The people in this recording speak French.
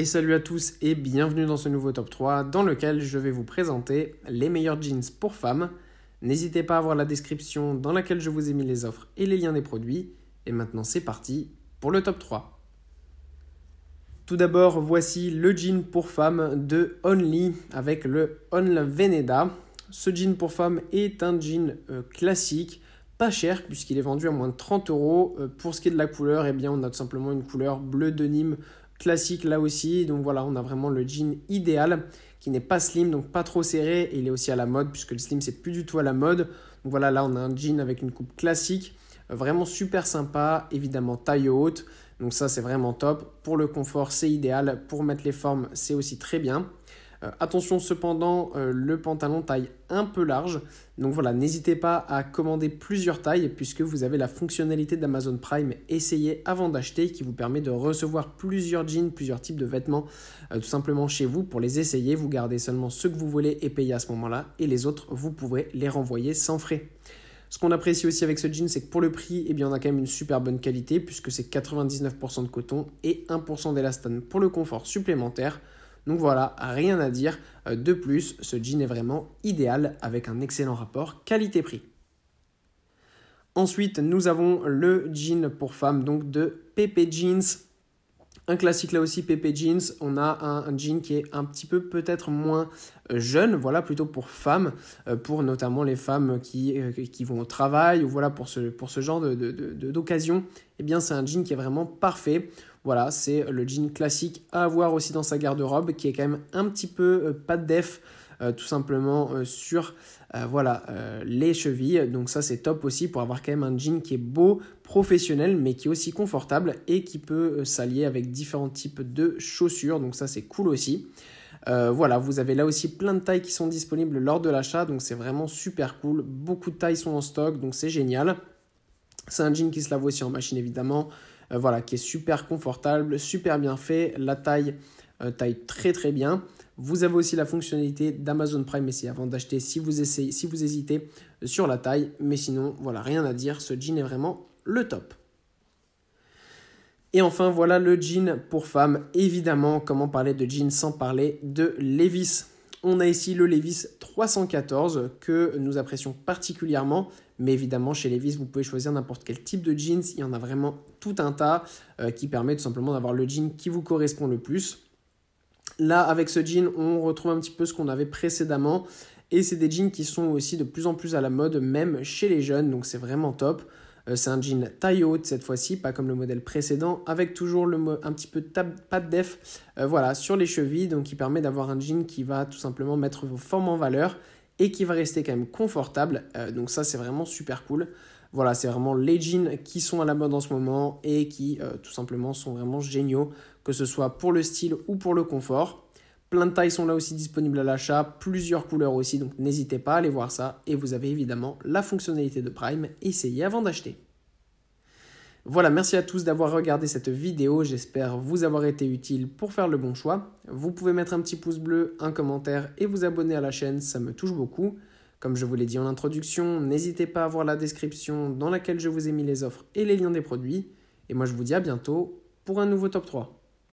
Et salut à tous et bienvenue dans ce nouveau top 3 dans lequel je vais vous présenter les meilleurs jeans pour femmes. N'hésitez pas à voir la description dans laquelle je vous ai mis les offres et les liens des produits. Et maintenant c'est parti pour le top 3. Tout d'abord, voici le jean pour femmes de Only avec le Only Veneda. Ce jean pour femmes est un jean euh, classique, pas cher puisqu'il est vendu à moins de 30 euros. Euh, pour ce qui est de la couleur, eh bien, on a tout simplement une couleur bleu de Nîmes classique là aussi. Donc voilà, on a vraiment le jean idéal qui n'est pas slim, donc pas trop serré. Et il est aussi à la mode puisque le slim, c'est plus du tout à la mode. Donc voilà, là, on a un jean avec une coupe classique, vraiment super sympa, évidemment taille haute. Donc ça, c'est vraiment top. Pour le confort, c'est idéal. Pour mettre les formes, c'est aussi très bien. Euh, attention cependant, euh, le pantalon taille un peu large. Donc voilà, n'hésitez pas à commander plusieurs tailles puisque vous avez la fonctionnalité d'Amazon Prime Essayez avant d'acheter qui vous permet de recevoir plusieurs jeans, plusieurs types de vêtements euh, tout simplement chez vous pour les essayer. Vous gardez seulement ceux que vous voulez et payez à ce moment-là et les autres, vous pouvez les renvoyer sans frais. Ce qu'on apprécie aussi avec ce jean, c'est que pour le prix, eh bien, on a quand même une super bonne qualité puisque c'est 99% de coton et 1% d'élastane pour le confort supplémentaire. Donc voilà, rien à dire euh, de plus, ce jean est vraiment idéal avec un excellent rapport qualité-prix. Ensuite, nous avons le jean pour femmes, donc de PP Jeans. Un classique là aussi, PP Jeans. On a un, jean qui est un petit peu peut-être moins euh, jeune, voilà, plutôt pour femmes, euh, pour notamment les femmes qui, vont au travail, ou voilà, pour ce, pour ce genre d'occasion. De, eh bien, c'est un jean qui est vraiment parfait. Voilà, c'est le jean classique à avoir aussi dans sa garde-robe qui est quand même un petit peu euh, pas de def. Euh, tout simplement euh, sur voilà, les chevilles. Donc ça c'est top aussi pour avoir quand même un jean qui est beau, professionnel, mais qui est aussi confortable et qui peut s'allier avec différents types de chaussures. Donc ça c'est cool aussi. voilà, vous avez là aussi plein de tailles qui sont disponibles lors de l'achat, donc c'est vraiment super cool. Beaucoup de tailles sont en stock, donc c'est génial. C'est un jean qui se lave aussi en machine évidemment. Euh, voilà, qui est super confortable, super bien fait, la taille euh, taille très très bien. Vous avez aussi la fonctionnalité d'Amazon Prime essayez avant d'acheter si vous essayez, si vous hésitez euh, sur la taille, mais sinon voilà, rien à dire, ce jean est vraiment le top. Et enfin, voilà le jean pour femme. Évidemment, comment parler de jean sans parler de Levis on a ici le Levis 314 que nous apprécions particulièrement, mais évidemment chez Levis vous pouvez choisir n'importe quel type de jeans, il y en a vraiment tout un tas euh, qui permet tout simplement d'avoir le jean qui vous correspond le plus. Là avec ce jean on retrouve un petit peu ce qu'on avait précédemment et c'est des jeans qui sont aussi de plus en plus à la mode même chez les jeunes donc c'est vraiment top. Euh, c'est un jean taille haute cette fois-ci, pas comme le modèle précédent, avec toujours un petit peu de pâte def euh, voilà, sur les chevilles, donc qui permet d'avoir un jean qui va tout simplement mettre vos formes en valeur et qui va rester quand même confortable. Euh, donc ça c'est vraiment super cool voilà, c'est vraiment les jeans qui sont à la mode en ce moment et qui tout simplement sont vraiment géniaux, que ce soit pour le style ou pour le confort. Plein de tailles sont là aussi disponibles à l'achat, plusieurs couleurs aussi, donc n'hésitez pas à aller voir ça. Et vous avez évidemment la fonctionnalité de Prime, essayez avant d'acheter. Voilà, merci à tous d'avoir regardé cette vidéo, j'espère vous avoir été utile pour faire le bon choix. Vous pouvez mettre un petit pouce bleu, un commentaire et vous abonner à la chaîne, ça me touche beaucoup. Comme je vous l'ai dit en introduction, n'hésitez pas à voir la description dans laquelle je vous ai mis les offres et les liens des produits. Et moi je vous dis à bientôt pour un nouveau top 3.